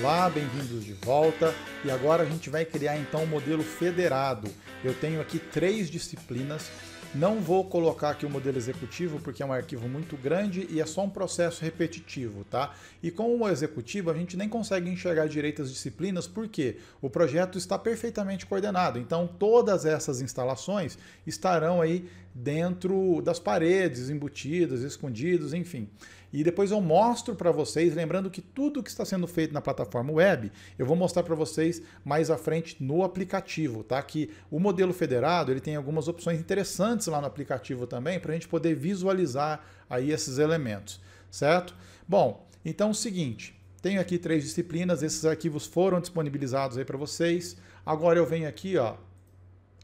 Olá, bem-vindos de volta. E agora a gente vai criar então um modelo federado. Eu tenho aqui três disciplinas. Não vou colocar aqui o modelo executivo porque é um arquivo muito grande e é só um processo repetitivo, tá? E com o executivo a gente nem consegue enxergar direito as disciplinas porque o projeto está perfeitamente coordenado. Então todas essas instalações estarão aí dentro das paredes, embutidas, escondidos, enfim e depois eu mostro para vocês, lembrando que tudo que está sendo feito na plataforma web, eu vou mostrar para vocês mais à frente no aplicativo, tá? Que o modelo federado, ele tem algumas opções interessantes lá no aplicativo também, para a gente poder visualizar aí esses elementos, certo? Bom, então é o seguinte, tenho aqui três disciplinas, esses arquivos foram disponibilizados aí para vocês. Agora eu venho aqui, ó,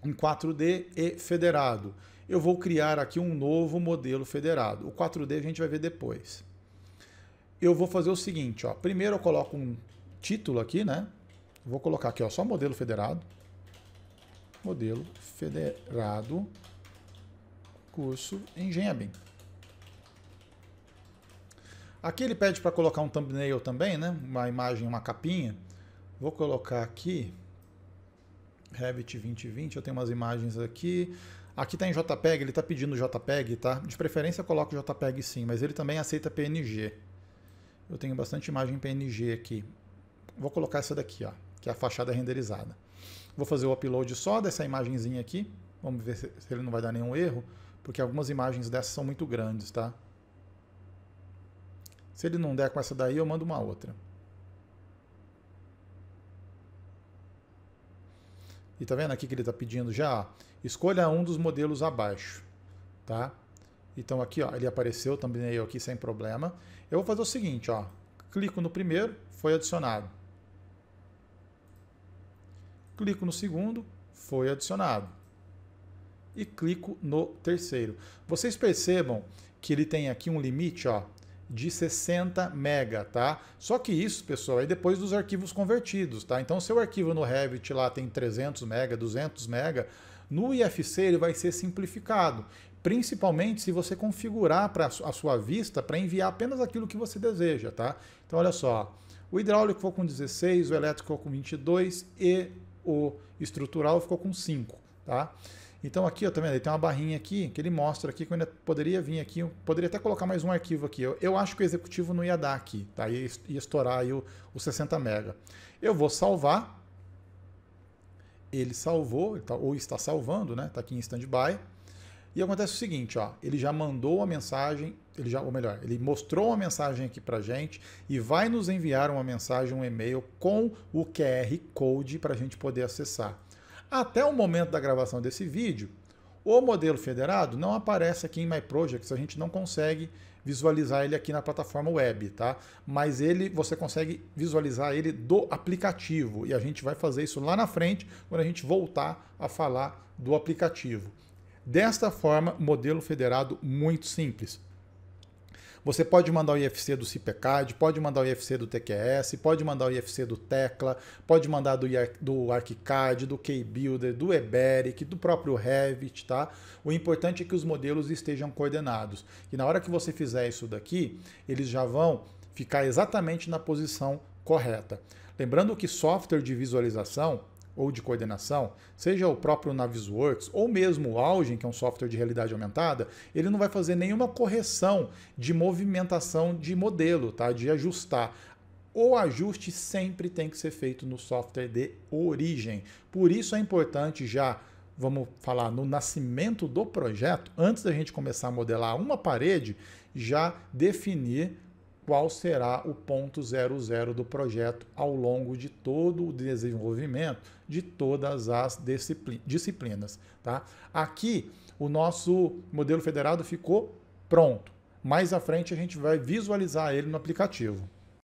em 4D e federado eu vou criar aqui um novo modelo federado. O 4D a gente vai ver depois. Eu vou fazer o seguinte, ó. Primeiro eu coloco um título aqui, né? Vou colocar aqui, ó, só modelo federado. Modelo federado curso Engenharia. Aqui ele pede para colocar um thumbnail também, né? Uma imagem, uma capinha. Vou colocar aqui Revit 2020, eu tenho umas imagens aqui. Aqui está em JPEG, ele está pedindo JPEG, tá? De preferência eu coloco JPEG sim, mas ele também aceita PNG. Eu tenho bastante imagem PNG aqui. Vou colocar essa daqui, ó, que é a fachada renderizada. Vou fazer o upload só dessa imagenzinha aqui. Vamos ver se ele não vai dar nenhum erro, porque algumas imagens dessas são muito grandes, tá? Se ele não der com essa daí, eu mando uma outra. E tá vendo aqui que ele tá pedindo já? Escolha um dos modelos abaixo, tá? Então aqui, ó, ele apareceu também aí aqui sem problema. Eu vou fazer o seguinte, ó. Clico no primeiro, foi adicionado. Clico no segundo, foi adicionado. E clico no terceiro. Vocês percebam que ele tem aqui um limite, ó, de 60 mega, tá? Só que isso, pessoal, é depois dos arquivos convertidos, tá? Então, seu arquivo no Revit lá tem 300 mega, 200 mega, no IFC ele vai ser simplificado, principalmente se você configurar para a sua vista para enviar apenas aquilo que você deseja, tá? Então, olha só, o hidráulico ficou com 16, o elétrico ficou com 22 e o estrutural ficou com 5, tá? Então aqui, ó, tá vendo? Ele tem uma barrinha aqui que ele mostra aqui que eu ainda poderia vir aqui, eu poderia até colocar mais um arquivo aqui. Eu, eu acho que o executivo não ia dar aqui, tá? Ia, ia estourar aí o, o 60 mega. Eu vou salvar. Ele salvou, tá, ou está salvando, né? Tá aqui em standby. E acontece o seguinte, ó, ele já mandou a mensagem, ele já, ou melhor, ele mostrou uma mensagem aqui para gente e vai nos enviar uma mensagem, um e-mail com o QR Code para a gente poder acessar. Até o momento da gravação desse vídeo, o modelo federado não aparece aqui em My Projects, a gente não consegue visualizar ele aqui na plataforma web, tá? Mas ele, você consegue visualizar ele do aplicativo e a gente vai fazer isso lá na frente quando a gente voltar a falar do aplicativo. Desta forma, modelo federado muito simples. Você pode mandar o IFC do CIPECAD, pode mandar o IFC do TQS, pode mandar o IFC do Tecla, pode mandar do, do ArchiCAD, do KBuilder, do Eberic, do próprio Revit, tá? O importante é que os modelos estejam coordenados. E na hora que você fizer isso daqui, eles já vão ficar exatamente na posição correta. Lembrando que software de visualização ou de coordenação, seja o próprio Navisworks ou mesmo o Augen, que é um software de realidade aumentada, ele não vai fazer nenhuma correção de movimentação de modelo, tá? De ajustar. O ajuste sempre tem que ser feito no software de origem. Por isso é importante já vamos falar, no nascimento do projeto, antes da gente começar a modelar uma parede, já definir qual será o ponto zero zero do projeto ao longo de todo o desenvolvimento de todas as disciplinas. Tá? Aqui, o nosso modelo federado ficou pronto. Mais à frente, a gente vai visualizar ele no aplicativo.